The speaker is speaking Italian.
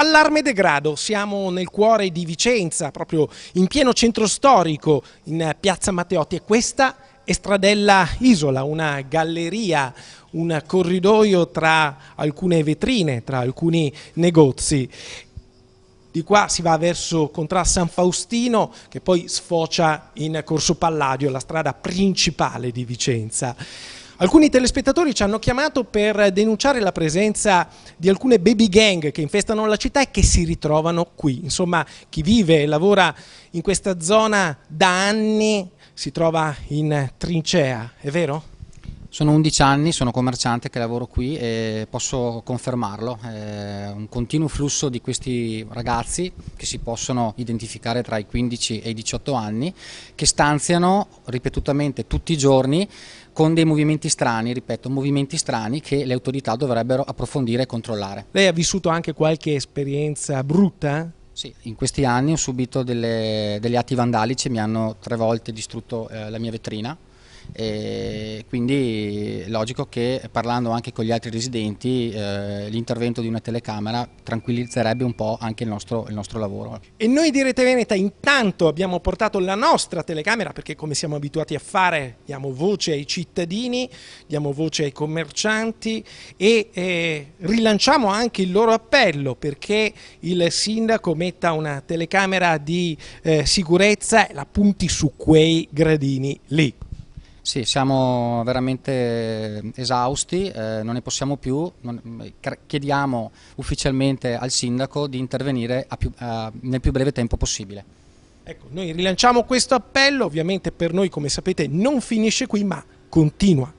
Allarme degrado, siamo nel cuore di Vicenza, proprio in pieno centro storico, in piazza Matteotti e questa è Stradella Isola, una galleria, un corridoio tra alcune vetrine, tra alcuni negozi. Di qua si va verso Contral San Faustino che poi sfocia in Corso Palladio, la strada principale di Vicenza. Alcuni telespettatori ci hanno chiamato per denunciare la presenza di alcune baby gang che infestano la città e che si ritrovano qui. Insomma, chi vive e lavora in questa zona da anni si trova in trincea, è vero? Sono 11 anni, sono commerciante che lavoro qui e posso confermarlo, è eh, un continuo flusso di questi ragazzi che si possono identificare tra i 15 e i 18 anni che stanziano ripetutamente tutti i giorni con dei movimenti strani, ripeto, movimenti strani che le autorità dovrebbero approfondire e controllare. Lei ha vissuto anche qualche esperienza brutta? Sì, in questi anni ho subito delle, degli atti vandalici, mi hanno tre volte distrutto eh, la mia vetrina e quindi è logico che parlando anche con gli altri residenti eh, l'intervento di una telecamera tranquillizzerebbe un po' anche il nostro, il nostro lavoro. E noi di Rete Veneta intanto abbiamo portato la nostra telecamera perché come siamo abituati a fare diamo voce ai cittadini, diamo voce ai commercianti e eh, rilanciamo anche il loro appello perché il sindaco metta una telecamera di eh, sicurezza e la punti su quei gradini lì. Sì, siamo veramente esausti, eh, non ne possiamo più, non, chiediamo ufficialmente al sindaco di intervenire più, eh, nel più breve tempo possibile. Ecco, noi rilanciamo questo appello, ovviamente per noi come sapete non finisce qui ma continua